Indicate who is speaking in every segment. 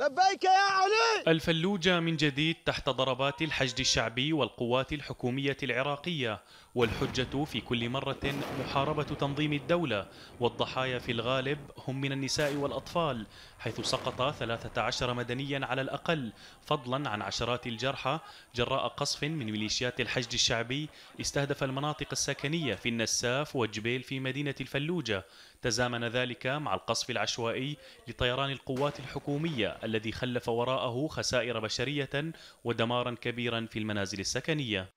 Speaker 1: لبيك يا علي الفلوجة من جديد تحت ضربات الحشد الشعبي والقوات الحكومية العراقية والحجة في كل مرة محاربة تنظيم الدولة والضحايا في الغالب هم من النساء والأطفال حيث سقط 13 مدنيا على الأقل فضلا عن عشرات الجرحى جراء قصف من ميليشيات الحشد الشعبي استهدف المناطق السكنية في النساف وجبيل في مدينة الفلوجة تزامن ذلك مع القصف العشوائي لطيران القوات الحكومية الذي خلف وراءه خسائر بشرية ودمارا كبيرا في المنازل السكنية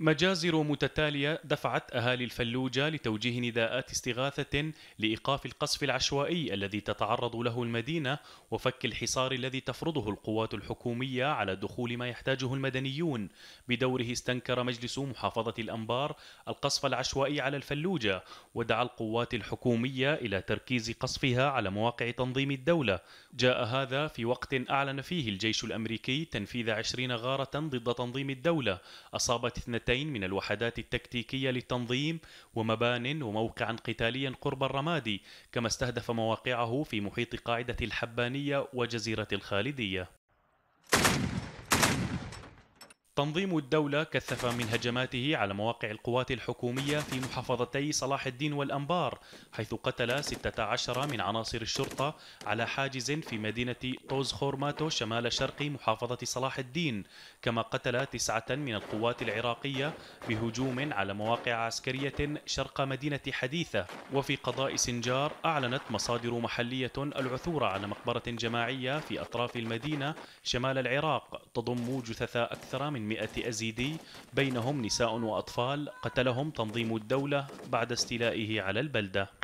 Speaker 1: مجازر متتالية دفعت أهالي الفلوجة لتوجيه نداءات استغاثة لإيقاف القصف العشوائي الذي تتعرض له المدينة وفك الحصار الذي تفرضه القوات الحكومية على دخول ما يحتاجه المدنيون بدوره استنكر مجلس محافظة الأنبار القصف العشوائي على الفلوجة ودعا القوات الحكومية إلى تركيز قصفها على مواقع تنظيم الدولة جاء هذا في وقت أعلن فيه الجيش الأمريكي تنفيذ 20 غارة ضد تنظيم الدولة أصابت وحدتين من الوحدات التكتيكية للتنظيم ومبان وموقعا قتاليا قرب الرمادي كما استهدف مواقعه في محيط قاعدة الحبانية وجزيرة الخالدية تنظيم الدولة كثف من هجماته على مواقع القوات الحكومية في محافظتي صلاح الدين والأنبار حيث قتل 16 من عناصر الشرطة على حاجز في مدينة طوز خورماتو شمال شرق محافظة صلاح الدين كما قتل تسعة من القوات العراقية بهجوم على مواقع عسكرية شرق مدينة حديثة وفي قضاء سنجار أعلنت مصادر محلية العثور على مقبرة جماعية في أطراف المدينة شمال العراق تضم جثث أكثر من من مئة أزيدي بينهم نساء وأطفال قتلهم تنظيم الدولة بعد استيلائه على البلدة